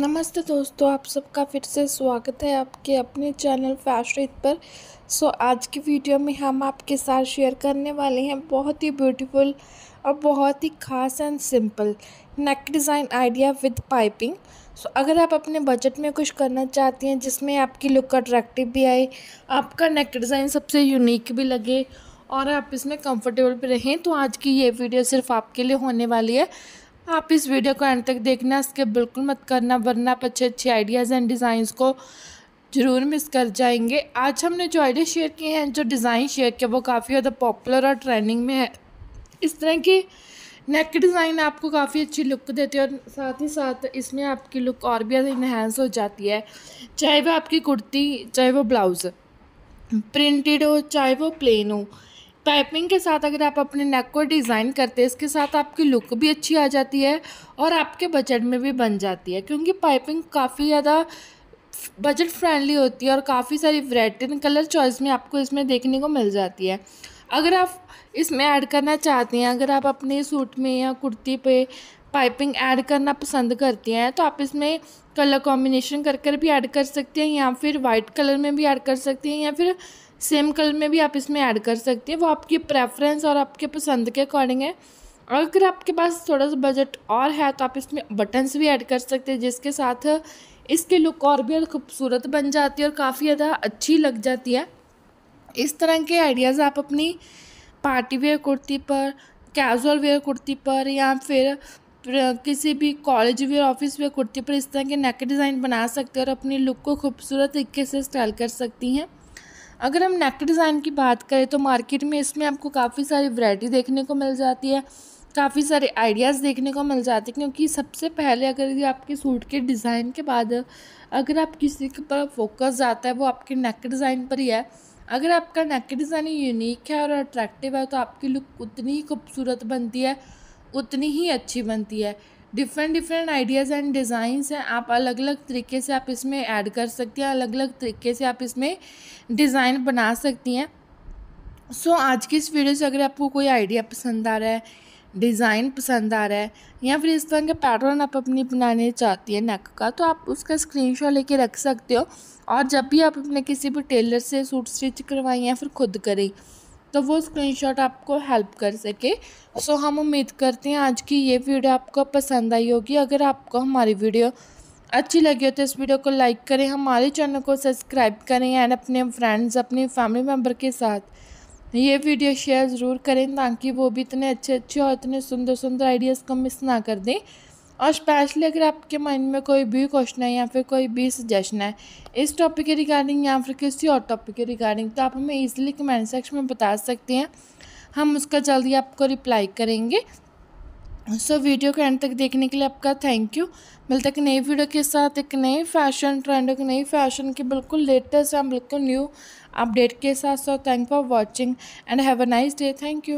नमस्ते दोस्तों आप सबका फिर से स्वागत है आपके अपने चैनल फैशन पर सो आज की वीडियो में हम आपके साथ शेयर करने वाले हैं बहुत ही ब्यूटीफुल और बहुत ही खास and simple neck design idea with piping so अगर आप अपने बजट में कुछ करना चाहती हैं जिसमें आपकी लुक अट्रैक्टिव भी आए आपका नेक डिज़ाइन सबसे यूनिक भी लगे और आप इसमें कंफर्टेबल भी रहें तो आज की ये वीडियो सिर्फ आपके लिए होने वाली है आप इस वीडियो को एंड तक देखना इसके बिल्कुल मत करना वरना आप अच्छे अच्छे आइडियाज़ एंड डिज़ाइंस को ज़रूर मिस कर जाएंगे आज हमने जो आइडिया शेयर किए हैं जो डिज़ाइन शेयर किया वो काफ़ी ज़्यादा पॉपुलर और ट्रेंडिंग में है इस तरह की नेक डिज़ाइन आपको काफ़ी अच्छी लुक देती है और साथ ही साथ इसमें आपकी लुक और भी ज़्यादा इन्हेंस हो जाती है चाहे वह आपकी कुर्ती चाहे वो ब्लाउज़ प्रिंटेड हो चाहे वो प्लेन हो पाइपिंग के साथ अगर आप अपने नेक को डिज़ाइन करते हैं इसके साथ आपकी लुक भी अच्छी आ जाती है और आपके बजट में भी बन जाती है क्योंकि पाइपिंग काफ़ी ज़्यादा बजट फ्रेंडली होती है और काफ़ी सारी वरायटी कलर चॉइस में आपको इसमें देखने को मिल जाती है अगर आप इसमें ऐड करना चाहती हैं अगर आप अपने सूट में या कुर्ती पे पाइपिंग ऐड करना पसंद करती हैं तो आप इसमें कलर कॉम्बिनेशन कर कर भी ऐड कर सकते हैं या फिर वाइट कलर में भी ऐड कर सकते हैं या फिर सेम कलर में भी आप इसमें ऐड कर सकती हैं वो आपकी प्रेफरेंस और आपके पसंद के अकॉर्डिंग है और अगर आपके पास थोड़ा सा बजट और है तो आप इसमें बटन्स भी ऐड कर सकते हैं जिसके साथ इसके लुक और भी खूबसूरत बन जाती है और काफ़ी ज़्यादा अच्छी लग जाती है इस तरह के आइडियाज़ आप अपनी पार्टी वेयर कुर्ती पर कैजुअल वेयर कुर्ती पर या फिर किसी भी college wear office wear kurti पर इस तरह के नेक डिज़ाइन बना सकते हैं और अपनी लुक को खूबसूरत तरीके से स्टाइल कर सकती हैं अगर हम नेक डिज़ाइन की बात करें तो मार्केट में इसमें आपको काफ़ी सारी वैरायटी देखने को मिल जाती है काफ़ी सारे आइडियाज़ देखने को मिल जाते हैं क्योंकि सबसे पहले अगर ये आपके सूट के डिज़ाइन के बाद अगर आप किसी के पर फोकस जाता है वो आपके नेक डिज़ाइन पर ही है अगर आपका नेक डिज़ाइन यूनिक है और अट्रैक्टिव है तो आपकी लुक उतनी ही खूबसूरत बनती है उतनी ही अच्छी बनती है different different ideas and designs हैं आप अलग अलग तरीके से आप इसमें ऐड कर सकती हैं अलग अलग तरीके से आप इसमें डिज़ाइन बना सकती हैं सो so, आज की इस वीडियो से अगर आपको कोई आइडिया पसंद आ रहा है डिज़ाइन पसंद आ रहा है या फिर इस तरह के पैटर्न आप अपनी बनाने चाहती हैं नेक का तो आप उसका स्क्रीनशॉट लेके रख सकते हो और जब भी आप अपने किसी भी टेलर से सूट स्टिच करवाएं या फिर खुद करें तो वो स्क्रीनशॉट आपको हेल्प कर सके सो so, हम उम्मीद करते हैं आज की ये वीडियो आपको पसंद आई होगी अगर आपको हमारी वीडियो अच्छी लगी हो तो इस वीडियो को लाइक करें हमारे चैनल को सब्सक्राइब करें एंड अपने फ्रेंड्स अपने फैमिली मेम्बर के साथ ये वीडियो शेयर ज़रूर करें ताकि वो भी इतने अच्छे अच्छे और इतने सुंदर सुंदर आइडियाज़ को मिस ना कर दें और स्पेशली अगर आपके माइंड में कोई भी क्वेश्चन है या फिर कोई भी सजेशन है इस टॉपिक के रिगार्डिंग या फिर किसी और टॉपिक के रिगार्डिंग तो आप हमें ईजिली कमेंट सेक्शन में बता सकते हैं हम उसका जल्दी आपको रिप्लाई करेंगे सो वीडियो के एंड तक देखने के लिए आपका थैंक यू मिलते है नई वीडियो के साथ एक नए फैशन ट्रेंड एक नई फैशन के बिल्कुल लेटेस्ट या बिल्कुल न्यू अपडेट के साथ so thank for watching and have a nice day thank you